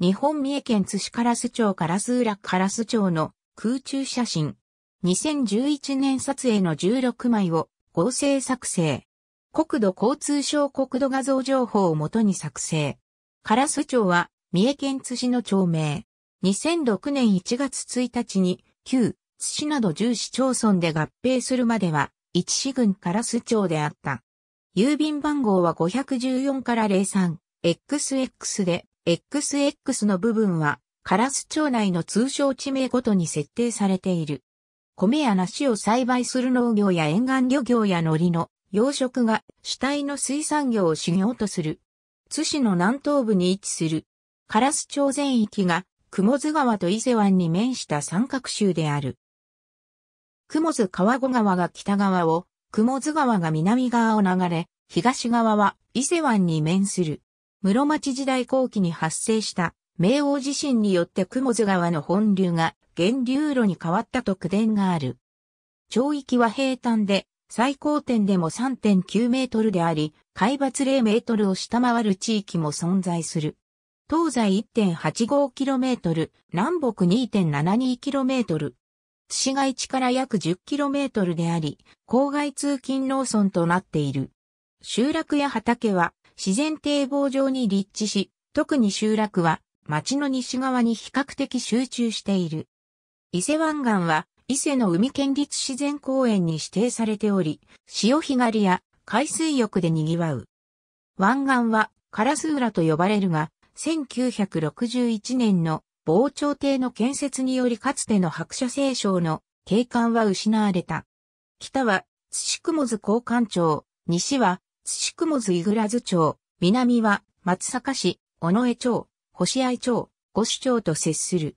日本三重県津市カラス町カラス浦カラス町の空中写真。2011年撮影の16枚を合成作成。国土交通省国土画像情報をもとに作成。カラス町は三重県津市の町名。2006年1月1日に旧津市など10市町村で合併するまでは一市郡ス町であった。郵便番号は514から 03XX で XX の部分は、カラス町内の通称地名ごとに設定されている。米や梨を栽培する農業や沿岸漁業や海苔の養殖が主体の水産業を主行とする。津市の南東部に位置する。カラス町全域が、雲津川と伊勢湾に面した三角州である。雲津川後川が北側を、雲津川が南側を流れ、東側は伊勢湾に面する。室町時代後期に発生した明王地震によって雲津川の本流が源流路に変わったと区伝がある。町域は平坦で、最高点でも3.9メートルであり、海抜0メートルを下回る地域も存在する。東西1 8 5トル、南北2 7 2ートル。市街地から約1 0トルであり、郊外通勤農村となっている。集落や畑は自然堤防上に立地し、特に集落は町の西側に比較的集中している。伊勢湾岸は伊勢の海県立自然公園に指定されており、潮干狩りや海水浴で賑わう。湾岸はカラス浦と呼ばれるが、1961年の防潮堤の建設によりかつての白車聖章の景観は失われた。北は、津雲図交換町、西は、市雲津グラズ町、南は松阪市、尾上町、星合町、五市町と接する。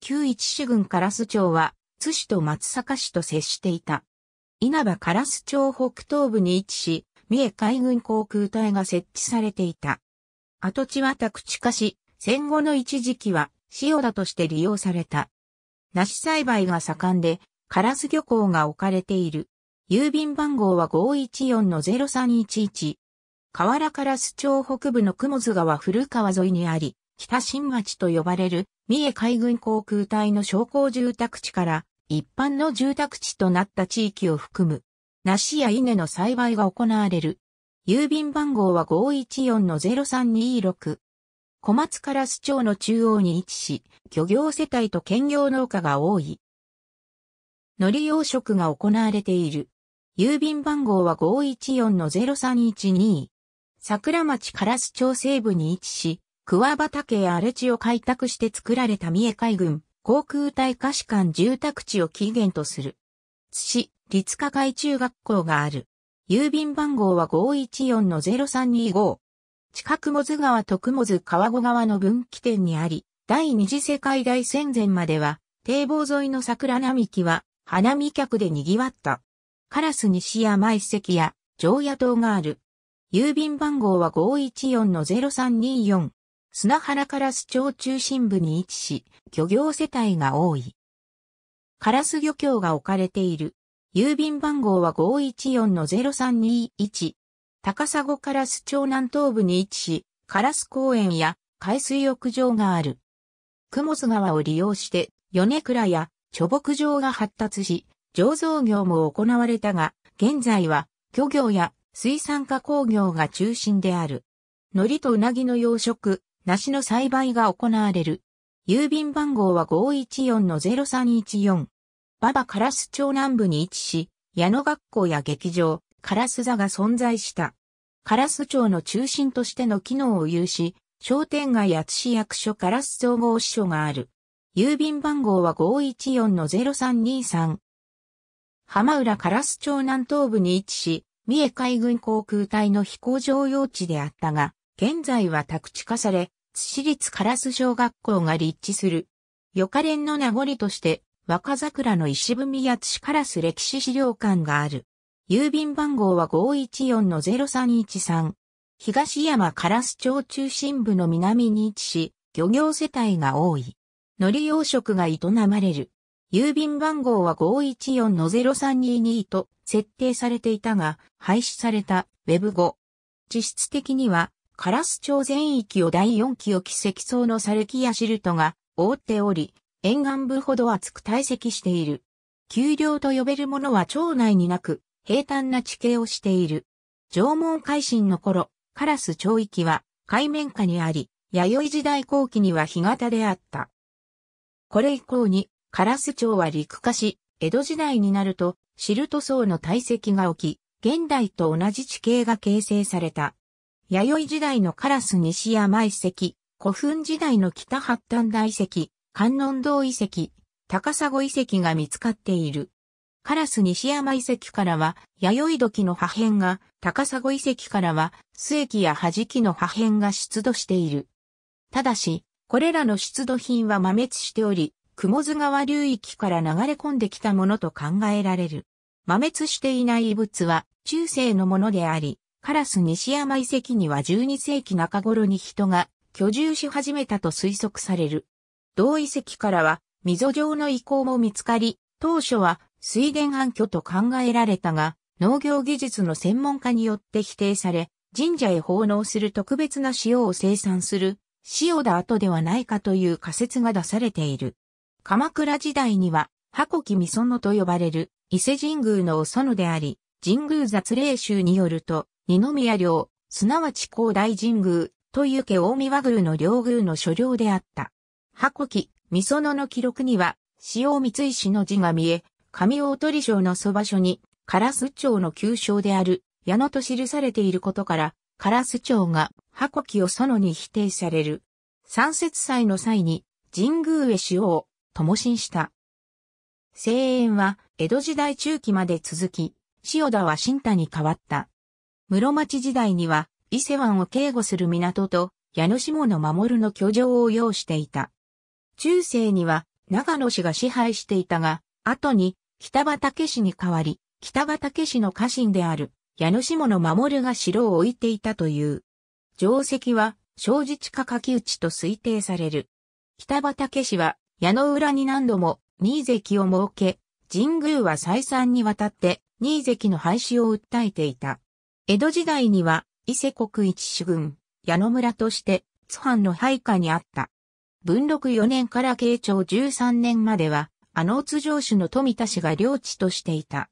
旧一市郡ラス町は、津市と松阪市と接していた。稲葉烏ス町北東部に位置し、三重海軍航空隊が設置されていた。跡地は宅地化し、戦後の一時期は塩田として利用された。梨栽培が盛んで、カラス漁港が置かれている。郵便番号は514の0311。河原から須町北部の雲津川古川沿いにあり、北新町と呼ばれる三重海軍航空隊の商工住宅地から一般の住宅地となった地域を含む、梨や稲の栽培が行われる。郵便番号は514の0326。小松から須町の中央に位置し、漁業世帯と兼業農家が多い。海苔養殖が行われている。郵便番号は514-0312。桜町カラス町西部に位置し、桑畑や荒れ地を開拓して作られた三重海軍、航空隊下士官住宅地を起源とする。津市、立花海中学校がある。郵便番号は514-0325。近くもず川徳もず川後川の分岐点にあり、第二次世界大戦前までは、堤防沿いの桜並木は、花見客で賑わった。カラス西山遺席や、常夜島がある。郵便番号は514-0324。砂原カラス町中心部に位置し、漁業世帯が多い。カラス漁協が置かれている。郵便番号は514-0321。高砂カラス町南東部に位置し、カラス公園や海水浴場がある。雲津川を利用して、米倉や貯木場が発達し、醸造業も行われたが、現在は漁業や水産加工業が中心である。海苔とうなぎの養殖、梨の栽培が行われる。郵便番号は514-0314。馬場カラス町南部に位置し、矢野学校や劇場、カラス座が存在した。カラス町の中心としての機能を有し、商店街や津市役所カラス総合支所がある。郵便番号は514-0323。浜浦カラス町南東部に位置し、三重海軍航空隊の飛行場用地であったが、現在は宅地化され、津市立カラス小学校が立地する。予科連の名残として、若桜の石踏みや津ス歴史資料館がある。郵便番号は514-0313。東山カラス町中心部の南に位置し、漁業世帯が多い。海苔養殖が営まれる。郵便番号は514-0322と設定されていたが、廃止された Web5。実質的には、カラス町全域を第4期を寄積層の砂礫やシルトが覆っており、沿岸部ほど厚く堆積している。丘陵と呼べるものは町内になく、平坦な地形をしている。縄文海進の頃、カラス町域は海面下にあり、弥生時代後期には干潟であった。これ以降に烏町は陸化し、江戸時代になると、シルト層の堆積が起き、現代と同じ地形が形成された。弥生時代のカラス西山遺跡、古墳時代の北八端大遺跡、観音堂遺跡、高砂遺跡が見つかっている。カラス西山遺跡からは、弥生土器の破片が、高砂遺跡からは、末木や弾木の破片が出土している。ただし、これらの出土品は摩滅しており、雲津川流域から流れ込んできたものと考えられる。摩滅していない遺物は中世のものであり、カラス西山遺跡には12世紀中頃に人が居住し始めたと推測される。同遺跡からは溝状の遺構も見つかり、当初は水田暗渠と考えられたが、農業技術の専門家によって否定され、神社へ奉納する特別な塩を生産する、塩だ後ではないかという仮説が出されている。鎌倉時代には、箱木御園と呼ばれる伊勢神宮のお園であり、神宮雑礼集によると、二宮領、すなわち高大神宮、という家大見和宮の両宮の所領であった。箱木、御園の記録には、塩三石の字が見え、上大鳥城のそば所に、烏町の旧称である、矢野と記されていることから、烏町が箱木を園に否定される。三節祭の際に、神宮へ塩を、灯しんした。声援は江戸時代中期まで続き、塩田は新田に変わった。室町時代には伊勢湾を警護する港と矢野下の守の居城を要していた。中世には長野氏が支配していたが、後に北畠氏に代わり、北畠氏の家臣である矢野下の守が城を置いていたという。定石は、正直か書き打ちと推定される。北畠氏は矢の浦に何度も新関を設け、神宮は再三にわたって新関の廃止を訴えていた。江戸時代には伊勢国一主軍、矢野村として津藩の配下にあった。文禄4年から慶長13年までは、あの津城主の富田氏が領地としていた。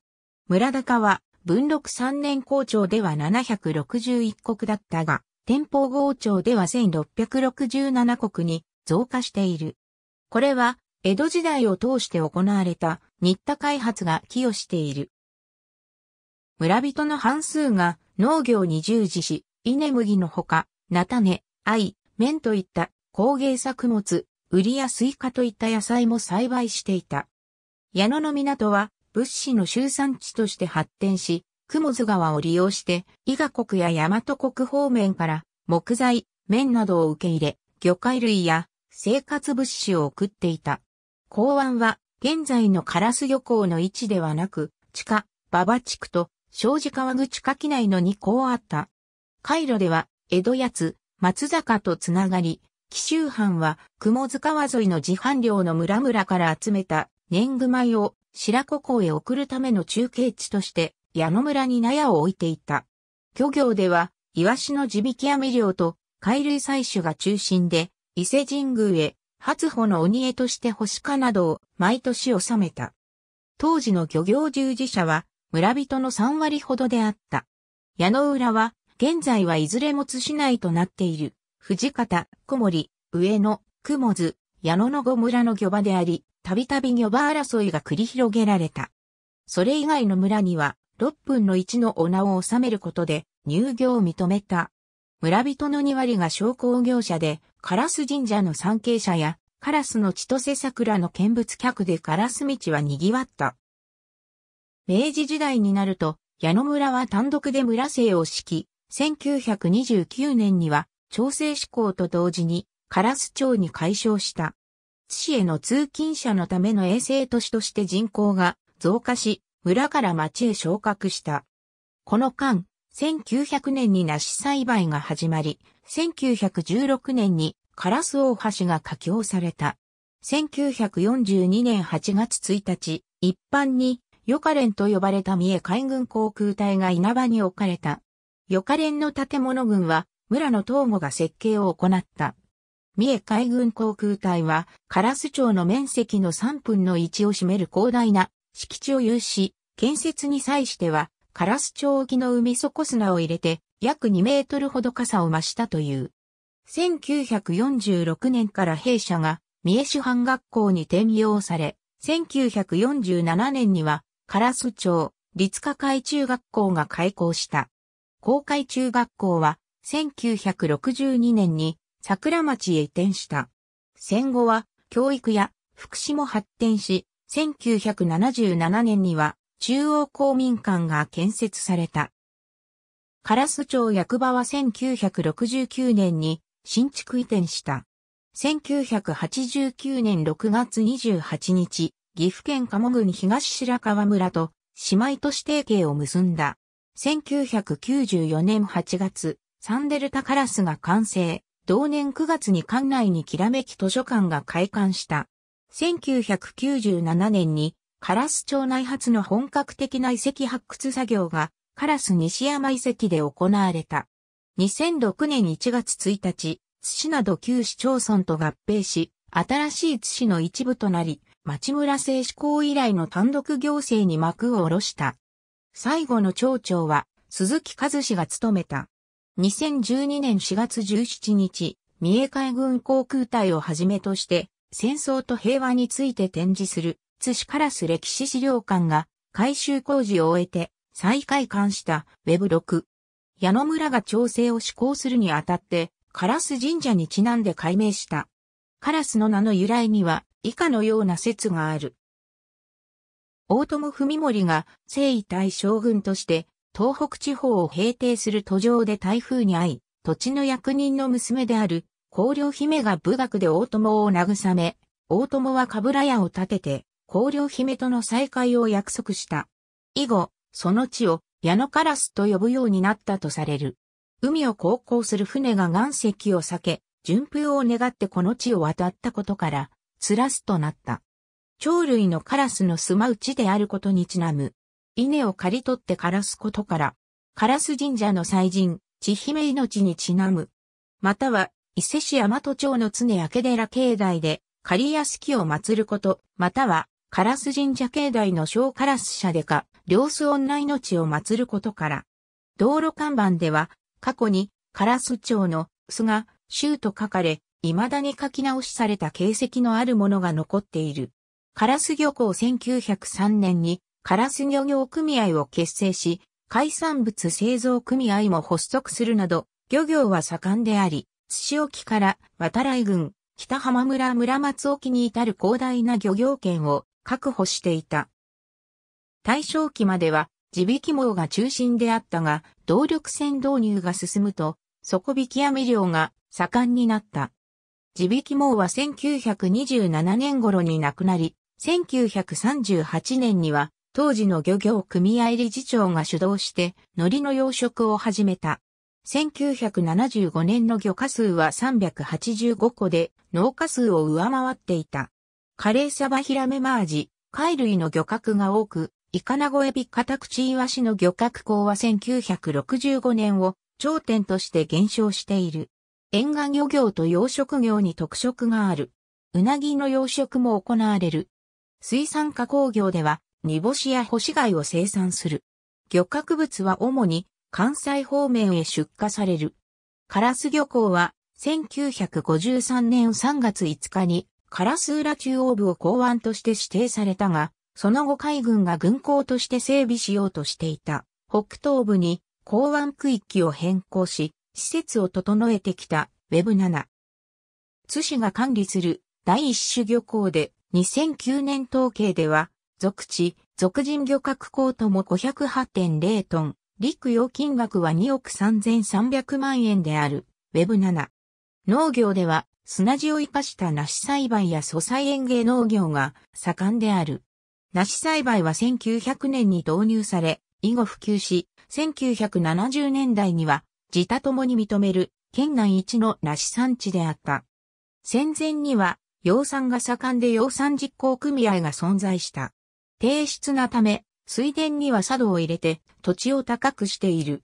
村高は文禄3年校長では761国だったが、天保豪長では1667国に増加している。これは、江戸時代を通して行われた新田開発が寄与している。村人の半数が農業に従事し、稲麦のほか、菜種、藍、麺といった工芸作物、売りやスイカといった野菜も栽培していた。矢野の港は物資の集散地として発展し、雲津川を利用して、伊賀国や大和国方面から木材、麺などを受け入れ、魚介類や生活物資を送っていた。港湾は現在のカラス漁港の位置ではなく、地下、馬場地区と庄司川口下記内の2港あった。回路では、江戸やつ、松坂とつながり、紀州藩は、雲津川沿いの自販料の村々から集めた年貢米を白子港へ送るための中継地として、矢野村に納屋を置いていた。漁業では、イワシの地引き網漁と海類採取が中心で、伊勢神宮へ、初歩の鬼絵として星化などを毎年収めた。当時の漁業従事者は村人の3割ほどであった。矢野浦は、現在はいずれも津市内となっている、藤方、小森、上野、雲津、矢野の五村の漁場であり、たびたび漁場争いが繰り広げられた。それ以外の村には、6分の1のお名を収めることで、入業を認めた。村人の2割が商工業者で、カラス神社の参詣者や、カラスの千歳桜の見物客でカラス道は賑わった。明治時代になると、矢野村は単独で村姓を敷き、1929年には、調整志向と同時に、カラス町に解消した。津市への通勤者のための衛生都市として人口が増加し、村から町へ昇格した。この間、1900年に梨栽培が始まり、1916年にカラス大橋が架橋された。1942年8月1日、一般にヨカレンと呼ばれた三重海軍航空隊が稲葉に置かれた。ヨカレンの建物群は村の東吾が設計を行った。三重海軍航空隊はカラス町の面積の3分の1を占める広大な敷地を有し、建設に際してはカラス町沖の海底砂を入れて、約2メートルほど傘を増したという。1946年から弊社が三重市藩学校に転用され、1947年には、カラス町、立花海中学校が開校した。公海中学校は、1962年に桜町へ移転した。戦後は、教育や福祉も発展し、1977年には、中央公民館が建設された。カラス町役場は1969年に新築移転した。1989年6月28日、岐阜県鴨郡東白川村と姉妹都市提携を結んだ。1994年8月、サンデルタカラスが完成。同年9月に館内にきらめき図書館が開館した。1997年にカラス町内初の本格的な遺跡発掘作業が、カラス西山遺跡で行われた。2006年1月1日、津市など旧市町村と合併し、新しい津市の一部となり、町村制施行以来の単独行政に幕を下ろした。最後の町長は、鈴木和氏が務めた。2012年4月17日、三重海軍航空隊をはじめとして、戦争と平和について展示する津市カラス歴史資料館が改修工事を終えて再開館した Web6。矢野村が調整を施行するにあたって、カラス神社にちなんで改名した。カラスの名の由来には以下のような説がある。大友文盛が征夷大将軍として東北地方を平定する途上で台風に遭い、土地の役人の娘である高陵姫が武学で大友を慰め、大友はかぶら屋を建てて、皇陵姫との再会を約束した。以後、その地を矢野カラスと呼ぶようになったとされる。海を航行する船が岩石を避け、順風を願ってこの地を渡ったことから、つらすとなった。鳥類のカラスの住まう地であることにちなむ。稲を刈り取って枯らすことから、カラス神社の祭神、千姫命にちなむ。または、伊勢市大和町の常明寺境内で、刈り屋敷を祀ること、または、カラス神社境内の小カラス社でか、両巣女命を祀ることから。道路看板では、過去に、カラス町の、巣が、州と書かれ、未だに書き直しされた形跡のあるものが残っている。カラス漁港1903年に、カラス漁業組合を結成し、海産物製造組合も発足するなど、漁業は盛んであり、津市沖から渡来郡、北浜村村松沖に至る広大な漁業圏を確保していた。大正期までは地引き網が中心であったが、動力船導入が進むと、底引き網漁が盛んになった。地引き網は1927年頃に亡くなり、1938年には当時の漁業組合理事長が主導して海苔の養殖を始めた。1975年の漁家数は385個で農家数を上回っていた。カレーサバヒラメマアジ、貝類の漁獲が多く、イカナゴエビカタクチイワシの漁獲港は1965年を頂点として減少している。沿岸漁業と養殖業に特色がある。うなぎの養殖も行われる。水産加工業では、煮干しや干し貝を生産する。漁獲物は主に関西方面へ出荷される。カラス漁港は1953年3月5日にカラスーラ中央部を港湾として指定されたが、その後海軍が軍港として整備しようとしていた北東部に港湾区域を変更し、施設を整えてきた Web7。津市が管理する第一種漁港で2009年統計では、属地、属人漁獲港とも508.0トン、陸用金額は2億3300万円である Web7。農業では砂地を生かした梨栽培や素菜園芸農業が盛んである。梨栽培は1900年に導入され、以後普及し、1970年代には自他ともに認める県内一の梨産地であった。戦前には養蚕が盛んで養蚕実行組合が存在した。低質なため、水田には佐渡を入れて土地を高くしている。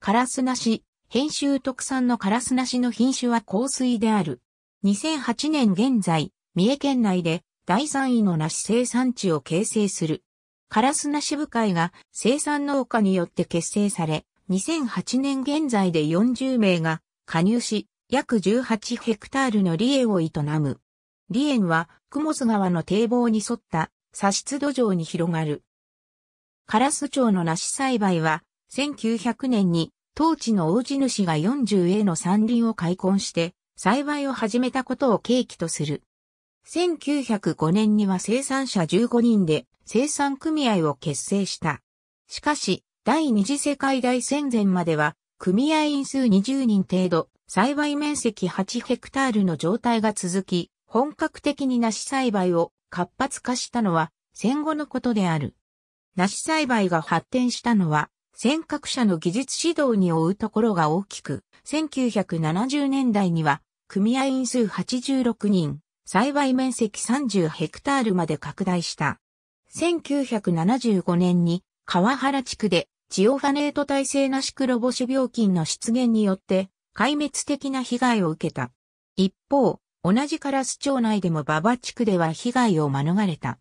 カラス梨編集特産のカラス梨の品種は香水である。2008年現在、三重県内で第3位の梨生産地を形成する。カラス梨部会が生産農家によって結成され、2008年現在で40名が加入し、約18ヘクタールの利園を営む。利園は、雲津川の堤防に沿った砂質土壌に広がる。カラス町の梨栽培は、1900年に当地の大地主が40への山林を開墾して、栽培を始めたことを契機とする。1905年には生産者15人で生産組合を結成した。しかし、第二次世界大戦前までは、組合員数20人程度、栽培面積8ヘクタールの状態が続き、本格的に梨栽培を活発化したのは戦後のことである。梨栽培が発展したのは、尖閣者の技術指導に追うところが大きく、1970年代には、組合員数86人、栽培面積30ヘクタールまで拡大した。1975年に川原地区でジオファネート耐性なし黒星病菌の出現によって壊滅的な被害を受けた。一方、同じカラス町内でも馬場地区では被害を免れた。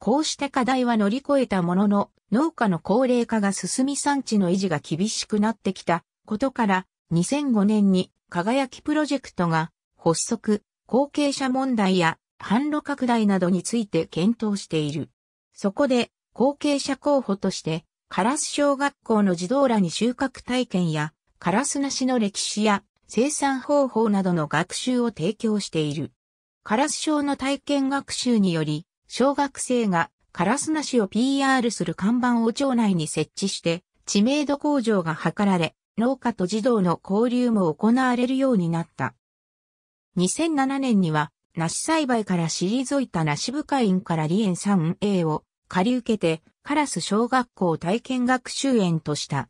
こうした課題は乗り越えたものの、農家の高齢化が進み産地の維持が厳しくなってきたことから、2005年に輝きプロジェクトが発足、後継者問題や販路拡大などについて検討している。そこで後継者候補として、カラス小学校の児童らに収穫体験や、カラスなしの歴史や生産方法などの学習を提供している。カラス小の体験学習により、小学生がカラスなしを PR する看板を町内に設置して、知名度向上が図られ、農家と児童の交流も行われるようになった。2007年には、梨栽培から退いた梨部会員からリエン 3A を借り受けて、カラス小学校体験学習園とした。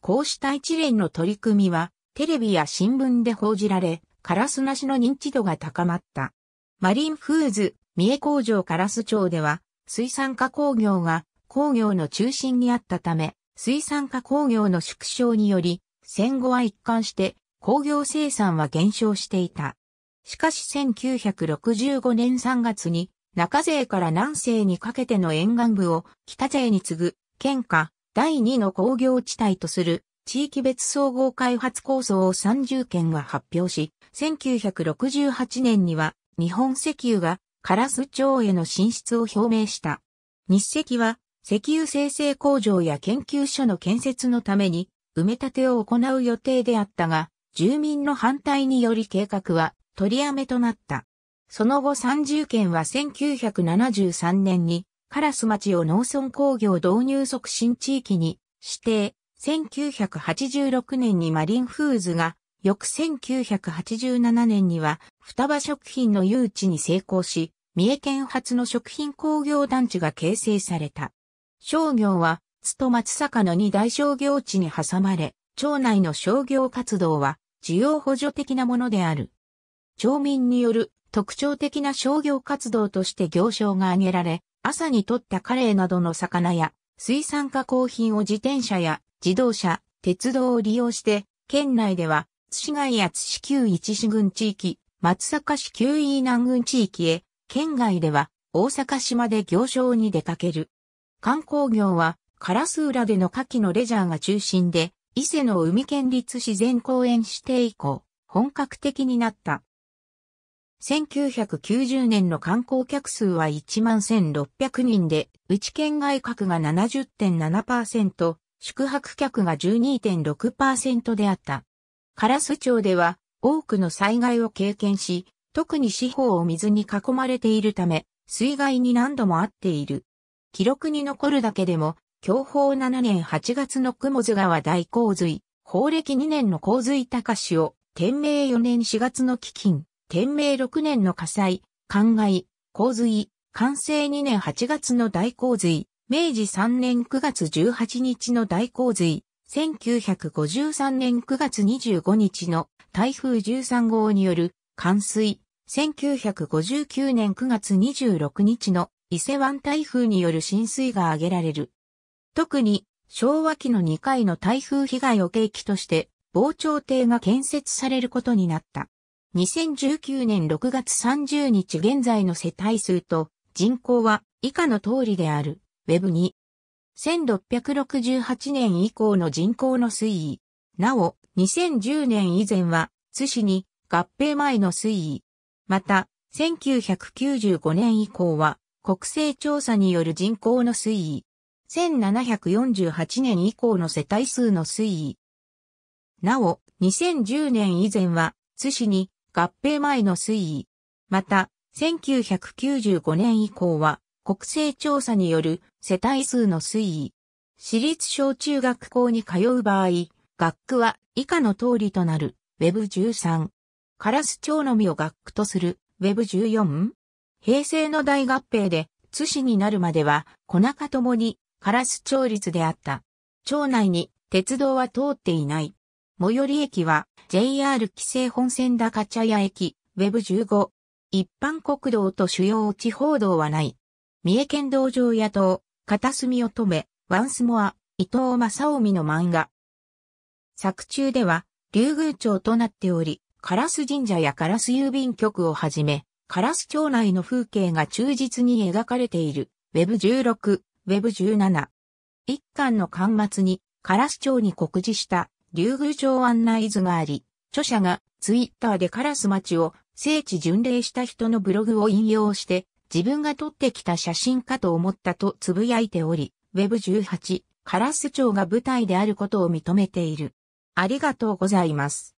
こうした一連の取り組みは、テレビや新聞で報じられ、カラス梨の認知度が高まった。マリンフーズ、三重工場カラス町では、水産加工業が工業の中心にあったため、水産化工業の縮小により、戦後は一貫して工業生産は減少していた。しかし1965年3月に中勢から南勢にかけての沿岸部を北勢に次ぐ県下第2の工業地帯とする地域別総合開発構想を30県は発表し、1968年には日本石油がカラス町への進出を表明した。日赤は石油生成工場や研究所の建設のために埋め立てを行う予定であったが、住民の反対により計画は取りやめとなった。その後30県は1973年にカラス町を農村工業導入促進地域に指定、1986年にマリンフーズが、翌1987年には双葉食品の誘致に成功し、三重県初の食品工業団地が形成された。商業は、津と松坂の二大商業地に挟まれ、町内の商業活動は、需要補助的なものである。町民による特徴的な商業活動として行商が挙げられ、朝に取ったカレーなどの魚や、水産加工品を自転車や自動車、鉄道を利用して、県内では、津市街や津市旧一市郡地域、松阪市旧飯南郡地域へ、県外では、大阪市まで行商に出かける。観光業は、カラス浦での夏季のレジャーが中心で、伊勢の海県立自然公園指定以降、本格的になった。1990年の観光客数は11,600人で、内県外客が70.7%、宿泊客が12.6%であった。カラス町では多くの災害を経験し、特に四方を水に囲まれているため、水害に何度も遭っている。記録に残るだけでも、享保7年8月の雲津川大洪水、法暦2年の洪水高潮を、天明4年4月の飢饉、天明6年の火災、灌漑、洪水、完成2年8月の大洪水、明治3年9月18日の大洪水、1953年9月25日の台風13号による冠水、1959年9月26日の伊勢湾台風による浸水が挙げられる。特に昭和期の2回の台風被害を契機として防潮堤が建設されることになった。2019年6月30日現在の世帯数と人口は以下の通りである。Web 2。1668年以降の人口の推移。なお、2010年以前は津市に合併前の推移。また、1995年以降は国勢調査による人口の推移。1748年以降の世帯数の推移。なお、2010年以前は、津市に合併前の推移。また、1995年以降は、国勢調査による世帯数の推移。私立小中学校に通う場合、学区は以下の通りとなる Web13。カラス町のみを学区とする Web14。平成の大合併で、津市になるまでは、小中ともに、ラス町立であった。町内に、鉄道は通っていない。最寄り駅は、JR 紀勢本線高茶屋駅、Web15。一般国道と主要地方道はない。三重県道場野党、片隅乙女、ワンスモア、伊藤正臣の漫画。作中では、竜宮町となっており、カラス神社やカラス郵便局をはじめ、カラス町内の風景が忠実に描かれている Web16、Web17。一巻の巻末にカラス町に告示した竜宮城案内図があり、著者がツイッターでカラス町を聖地巡礼した人のブログを引用して、自分が撮ってきた写真かと思ったとつぶやいており、Web18、カラス町が舞台であることを認めている。ありがとうございます。